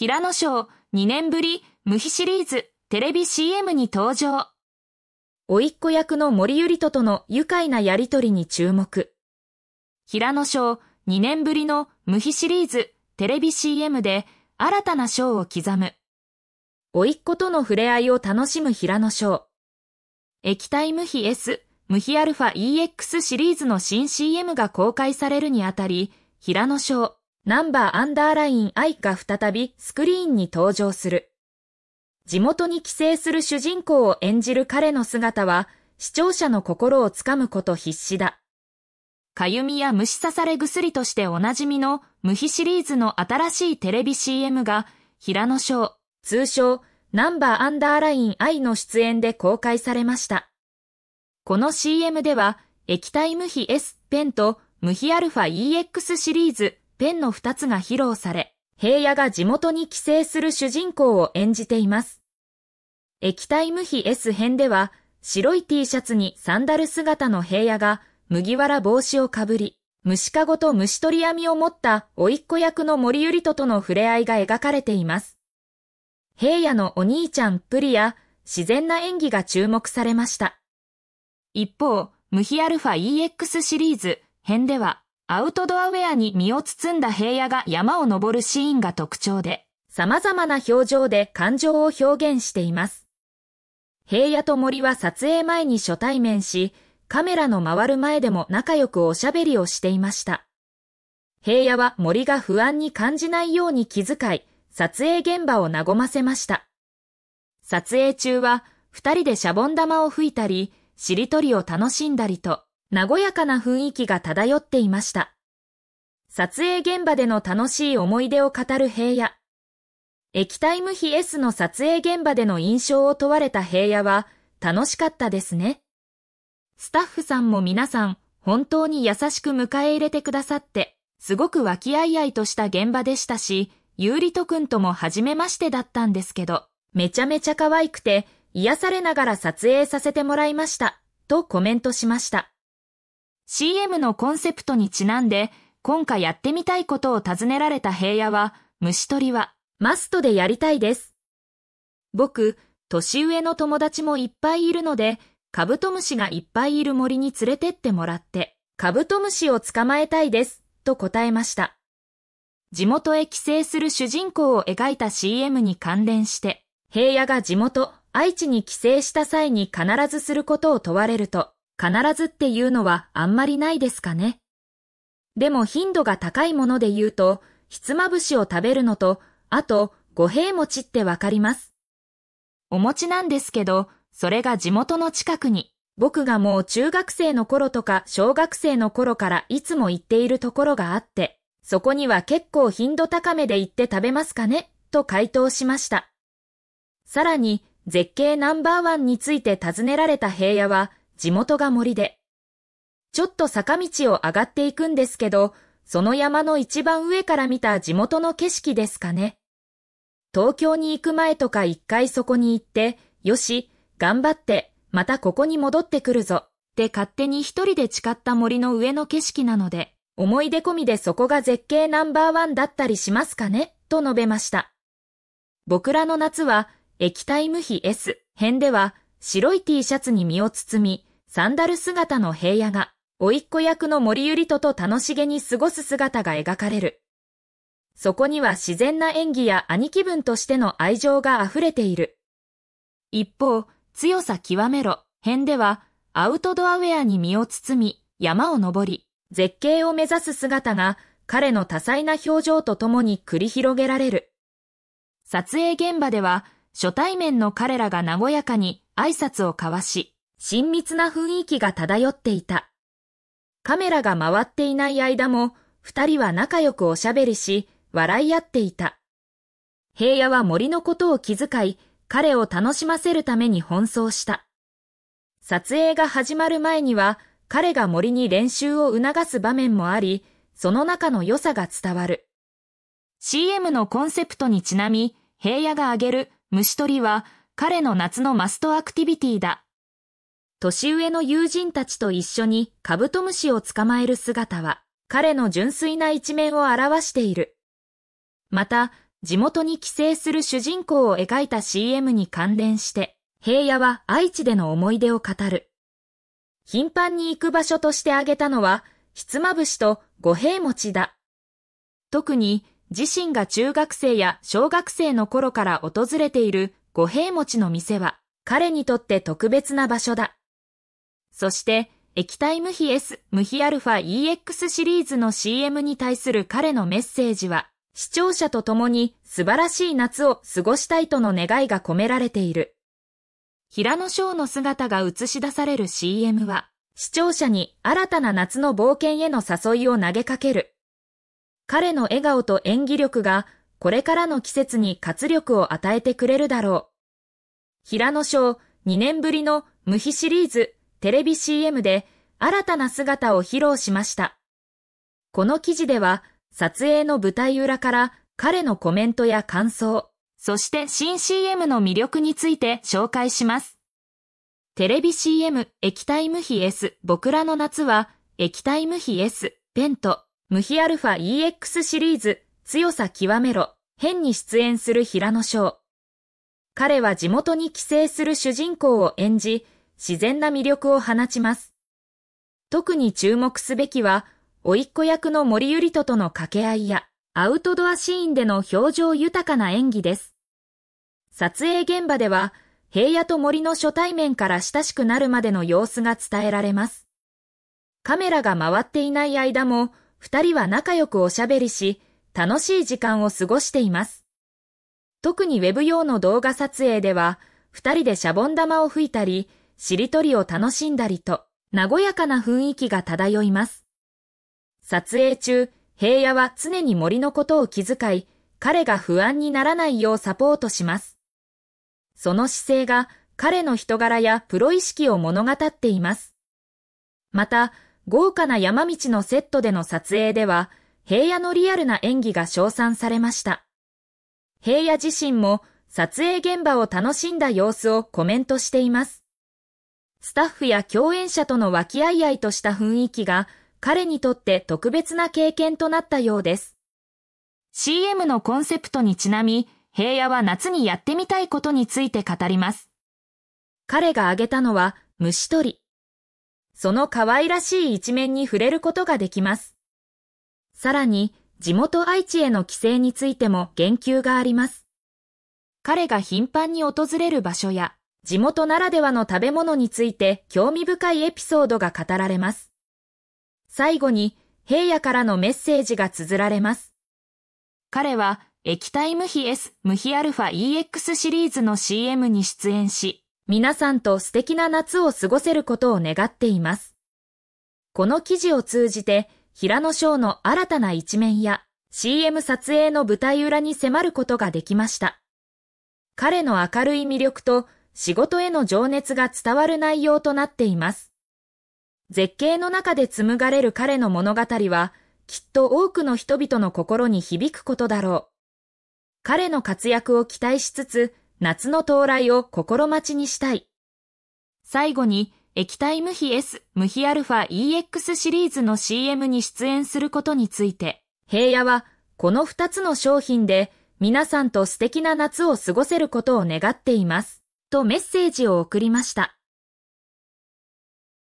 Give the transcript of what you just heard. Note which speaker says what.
Speaker 1: 平野賞2年ぶり無比シリーズテレビ CM に登場。甥っ子役の森ゆりととの愉快なやりとりに注目。平野賞2年ぶりの無比シリーズテレビ CM で新たな賞を刻む。甥っ子との触れ合いを楽しむ平野賞。液体無比 S 無比 α EX シリーズの新 CM が公開されるにあたり、平野賞。ナンバーアンダーライン愛か再びスクリーンに登場する。地元に帰省する主人公を演じる彼の姿は、視聴者の心をつかむこと必至だ。かゆみや虫刺され薬としておなじみの無比シリーズの新しいテレビ CM が、平野翔、通称、ナンバーアンダーライン愛の出演で公開されました。この CM では、液体無比 S ペンと無比アルファ EX シリーズペンの2つが披露され、平野が地元に帰省する主人公を演じています。液体無比 S 編では、白い T シャツにサンダル姿の平野が麦わら帽子をかぶり、虫かごと虫取り網を持った甥っ子役の森ゆりととの触れ合いが描かれています。平野のお兄ちゃんプリや自然な演技が注目されました。一方、ムヒアルファ EX シリーズ編では、アウトドアウェアに身を包んだ平野が山を登るシーンが特徴で、様々な表情で感情を表現しています。平野と森は撮影前に初対面し、カメラの回る前でも仲良くおしゃべりをしていました。平野は森が不安に感じないように気遣い、撮影現場を和ませました。撮影中は、二人でシャボン玉を吹いたり、しりとりを楽しんだりと、和やかな雰囲気が漂っていました。撮影現場での楽しい思い出を語る平野。液体無比 S の撮影現場での印象を問われた平野は、楽しかったですね。スタッフさんも皆さん、本当に優しく迎え入れてくださって、すごく和気あいあいとした現場でしたし、ゆうりとくんとも初めましてだったんですけど、めちゃめちゃ可愛くて、癒されながら撮影させてもらいました、とコメントしました。CM のコンセプトにちなんで、今回やってみたいことを尋ねられた平野は、虫取りは、マストでやりたいです。僕、年上の友達もいっぱいいるので、カブトムシがいっぱいいる森に連れてってもらって、カブトムシを捕まえたいです、と答えました。地元へ帰省する主人公を描いた CM に関連して、平野が地元、愛知に帰省した際に必ずすることを問われると、必ずっていうのはあんまりないですかね。でも頻度が高いもので言うと、ひつまぶしを食べるのと、あと、五平餅ってわかります。お餅なんですけど、それが地元の近くに、僕がもう中学生の頃とか小学生の頃からいつも行っているところがあって、そこには結構頻度高めで行って食べますかねと回答しました。さらに、絶景ナンバーワンについて尋ねられた平野は、地元が森で。ちょっと坂道を上がっていくんですけど、その山の一番上から見た地元の景色ですかね。東京に行く前とか一回そこに行って、よし、頑張って、またここに戻ってくるぞ、って勝手に一人で誓った森の上の景色なので、思い出込みでそこが絶景ナンバーワンだったりしますかね、と述べました。僕らの夏は、液体無比 S 編では、白い T シャツに身を包み、サンダル姿の平野が、いっ子役の森ゆりとと楽しげに過ごす姿が描かれる。そこには自然な演技や兄貴分としての愛情が溢れている。一方、強さ極めろ編では、アウトドアウェアに身を包み、山を登り、絶景を目指す姿が、彼の多彩な表情とともに繰り広げられる。撮影現場では、初対面の彼らが和やかに挨拶を交わし、親密な雰囲気が漂っていた。カメラが回っていない間も、二人は仲良くおしゃべりし、笑い合っていた。平野は森のことを気遣い、彼を楽しませるために奔走した。撮影が始まる前には、彼が森に練習を促す場面もあり、その中の良さが伝わる。CM のコンセプトにちなみ、平野が挙げる虫取りは、彼の夏のマストアクティビティだ年上の友人たちと一緒にカブトムシを捕まえる姿は、彼の純粋な一面を表している。また、地元に帰省する主人公を描いた CM に関連して、平野は愛知での思い出を語る。頻繁に行く場所として挙げたのは、ひつまぶしと五平餅だ。特に、自身が中学生や小学生の頃から訪れている五平餅の店は、彼にとって特別な場所だ。そして、液体無比 S 無比 αEX シリーズの CM に対する彼のメッセージは、視聴者と共に素晴らしい夏を過ごしたいとの願いが込められている。平野翔の姿が映し出される CM は、視聴者に新たな夏の冒険への誘いを投げかける。彼の笑顔と演技力が、これからの季節に活力を与えてくれるだろう。平野翔、2年ぶりの無比シリーズテレビ CM で新たな姿を披露しました。この記事では、撮影の舞台裏から彼のコメントや感想、そして新 CM の魅力について紹介します。テレビ CM 液体無比 S 僕らの夏は液体無比 S ペント無比アルファ EX シリーズ強さ極めろ変に出演する平野翔。彼は地元に帰省する主人公を演じ、自然な魅力を放ちます。特に注目すべきは、甥っ子役の森ゆりととの掛け合いや、アウトドアシーンでの表情豊かな演技です。撮影現場では、平野と森の初対面から親しくなるまでの様子が伝えられます。カメラが回っていない間も、二人は仲良くおしゃべりし、楽しい時間を過ごしています。特にウェブ用の動画撮影では、二人でシャボン玉を吹いたり、しりとりを楽しんだりと、和やかな雰囲気が漂います。撮影中、平野は常に森のことを気遣い、彼が不安にならないようサポートします。その姿勢が彼の人柄やプロ意識を物語っています。また、豪華な山道のセットでの撮影では、平野のリアルな演技が称賛されました。平野自身も撮影現場を楽しんだ様子をコメントしています。スタッフや共演者との和気あいあいとした雰囲気が彼にとって特別な経験となったようです。CM のコンセプトにちなみ、平野は夏にやってみたいことについて語ります。彼が挙げたのは虫取り。その可愛らしい一面に触れることができます。さらに、地元愛知への帰省についても言及があります。彼が頻繁に訪れる場所や、地元ならではの食べ物について興味深いエピソードが語られます。最後に、平野からのメッセージが綴られます。彼は、液体無比 S 無比 αEX シリーズの CM に出演し、皆さんと素敵な夏を過ごせることを願っています。この記事を通じて、平野翔の新たな一面や CM 撮影の舞台裏に迫ることができました。彼の明るい魅力と仕事への情熱が伝わる内容となっています。絶景の中で紡がれる彼の物語は、きっと多くの人々の心に響くことだろう。彼の活躍を期待しつつ、夏の到来を心待ちにしたい。最後に、液体無比 S 無比 αEX シリーズの CM に出演することについて、平野は、この2つの商品で、皆さんと素敵な夏を過ごせることを願っています。とメッセージを送りました。